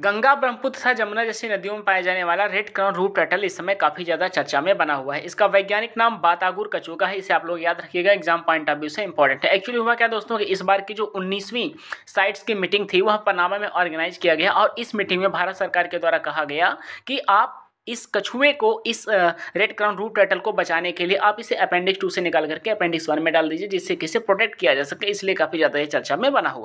गंगा ब्रह्मपुत्र तथा जमुना जैसी नदियों में पाया जाने वाला रेड क्रॉन रूप टर्टल इस समय काफी ज्यादा चर्चा में बना हुआ है इसका वैज्ञानिक नाम बातागुर कचोगा है इसे आप लोग याद रखिएगा एग्जाम पॉइंट ऑफ व्यू से इंपॉर्टेंट है एक्चुअली हुआ क्या दोस्तों कि इस बार की जो 19वीं साइट्स की मीटिंग थी वह पनामा में ऑर्गेनाइज किया गया और इस मीटिंग में भारत सरकार के द्वारा कहा गया कि आप इस कछुए को इस रेड क्राउन रूट टर्टल को बचाने के लिए आप इसे अपेंडिक्स टू से निकाल करके अपेंडिक्स वन में डाल दीजिए जिससे किसे प्रोटेक्ट किया जा सके इसलिए काफ़ी ज़्यादा ये चर्चा में बना हुआ